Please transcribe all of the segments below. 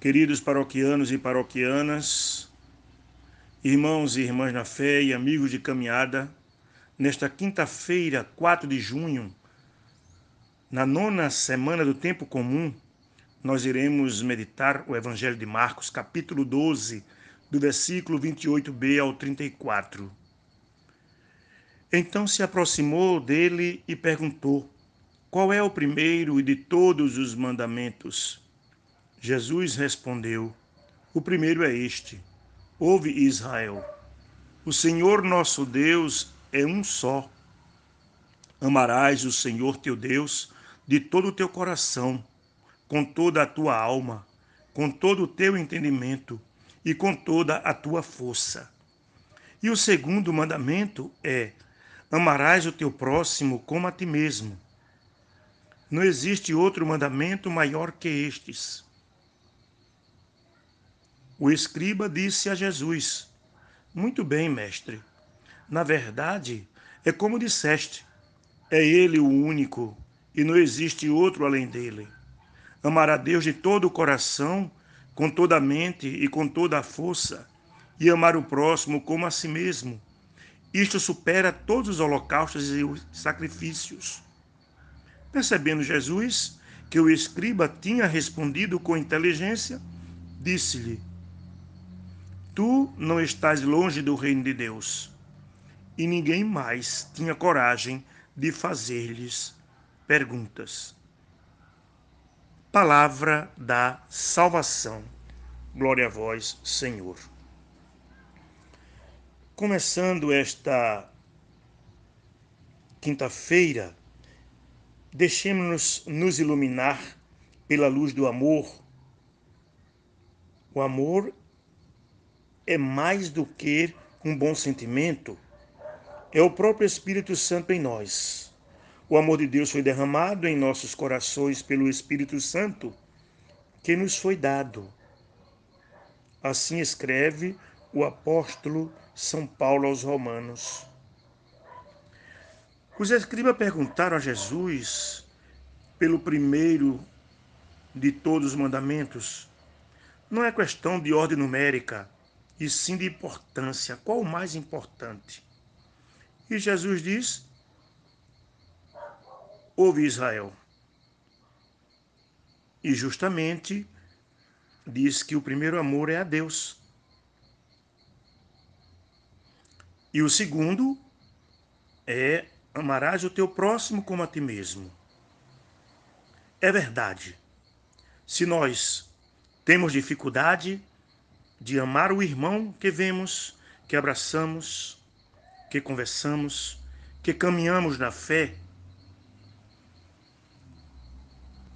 Queridos paroquianos e paroquianas, irmãos e irmãs na fé e amigos de caminhada, nesta quinta-feira, 4 de junho, na nona semana do tempo comum, nós iremos meditar o Evangelho de Marcos, capítulo 12, do versículo 28b ao 34. Então se aproximou dele e perguntou: Qual é o primeiro e de todos os mandamentos? Jesus respondeu: O primeiro é este: Ouve Israel. O Senhor nosso Deus é um só. Amarás o Senhor teu Deus de todo o teu coração, com toda a tua alma, com todo o teu entendimento e com toda a tua força. E o segundo mandamento é: Amarás o teu próximo como a ti mesmo. Não existe outro mandamento maior que estes. O escriba disse a Jesus: Muito bem, mestre. Na verdade, é como disseste: é Ele o único e não existe outro além dele. Amar a Deus de todo o coração, com toda a mente e com toda a força, e amar o próximo como a si mesmo. Isto supera todos os holocaustos e os sacrifícios. Percebendo Jesus que o escriba tinha respondido com inteligência, disse-lhe: tu não estás longe do reino de Deus. E ninguém mais tinha coragem de fazer-lhes perguntas. Palavra da salvação. Glória a vós, Senhor. Começando esta quinta-feira, deixemos-nos nos iluminar pela luz do amor. O amor é mais do que um bom sentimento, é o próprio Espírito Santo em nós. O amor de Deus foi derramado em nossos corações pelo Espírito Santo que nos foi dado. Assim escreve o apóstolo São Paulo aos Romanos. Os escribas perguntaram a Jesus pelo primeiro de todos os mandamentos. Não é questão de ordem numérica e sim de importância. Qual o mais importante? E Jesus diz: Ouve Israel. E justamente diz que o primeiro amor é a Deus. E o segundo é amarás o teu próximo como a ti mesmo. É verdade. Se nós temos dificuldade de amar o irmão que vemos, que abraçamos, que conversamos, que caminhamos na fé.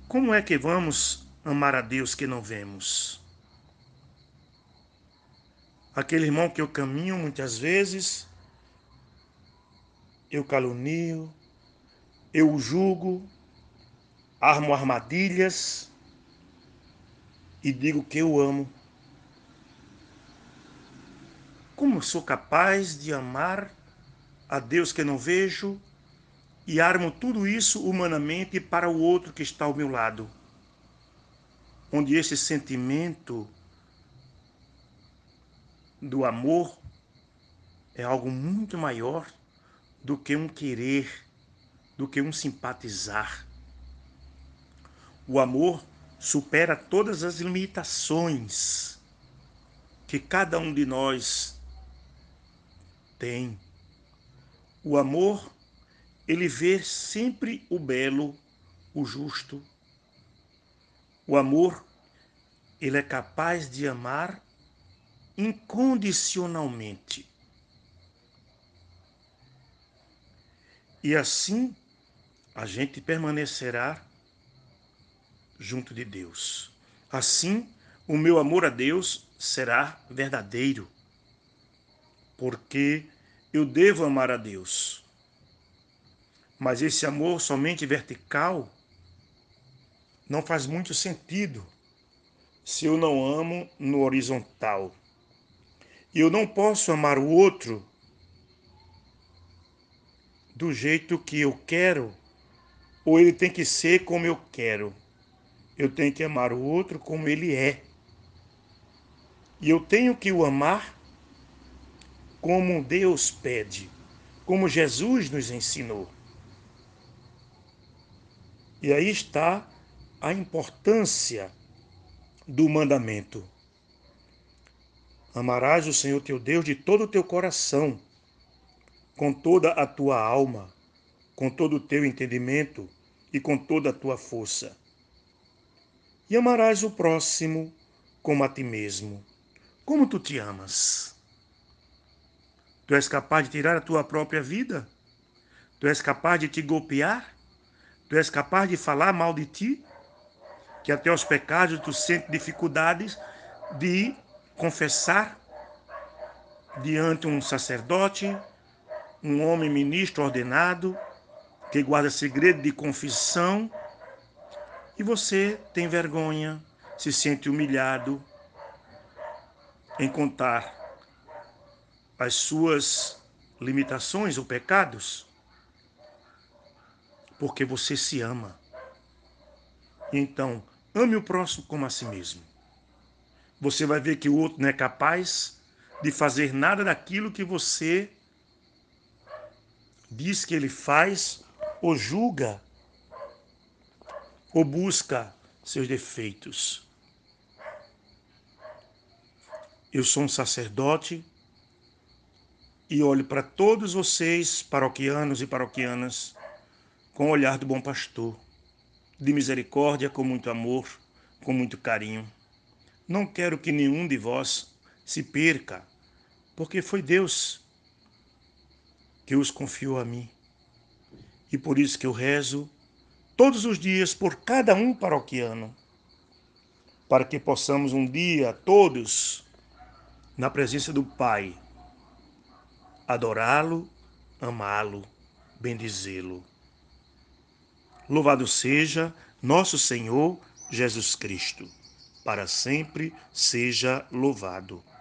Como é que vamos amar a Deus que não vemos? Aquele irmão que eu caminho muitas vezes, eu calunio, eu julgo, armo armadilhas e digo que eu amo como sou capaz de amar a Deus que não vejo e armo tudo isso humanamente para o outro que está ao meu lado? Onde esse sentimento do amor é algo muito maior do que um querer, do que um simpatizar. O amor supera todas as limitações que cada um de nós tem. O amor, ele vê sempre o belo, o justo. O amor, ele é capaz de amar incondicionalmente. E assim a gente permanecerá junto de Deus. Assim, o meu amor a Deus será verdadeiro, porque eu devo amar a Deus. Mas esse amor somente vertical não faz muito sentido se eu não amo no horizontal. Eu não posso amar o outro do jeito que eu quero, ou ele tem que ser como eu quero. Eu tenho que amar o outro como ele é. E eu tenho que o amar como Deus pede, como Jesus nos ensinou. E aí está a importância do mandamento. Amarás o Senhor teu Deus de todo o teu coração, com toda a tua alma, com todo o teu entendimento e com toda a tua força. E amarás o próximo como a ti mesmo. Como tu te amas? Tu és capaz de tirar a tua própria vida? Tu és capaz de te golpear? Tu és capaz de falar mal de ti? Que até os pecados tu sente dificuldades de confessar diante um sacerdote, um homem ministro ordenado, que guarda segredo de confissão, e você tem vergonha, se sente humilhado em contar as suas limitações ou pecados, porque você se ama. Então, ame o próximo como a si mesmo. Você vai ver que o outro não é capaz de fazer nada daquilo que você diz que ele faz ou julga ou busca seus defeitos. Eu sou um sacerdote e olho para todos vocês, paroquianos e paroquianas, com o olhar do bom pastor, de misericórdia, com muito amor, com muito carinho. Não quero que nenhum de vós se perca, porque foi Deus que os confiou a mim. E por isso que eu rezo todos os dias por cada um paroquiano, para que possamos um dia todos, na presença do Pai, adorá-lo, amá-lo, bendizê-lo. Louvado seja nosso Senhor Jesus Cristo, para sempre seja louvado.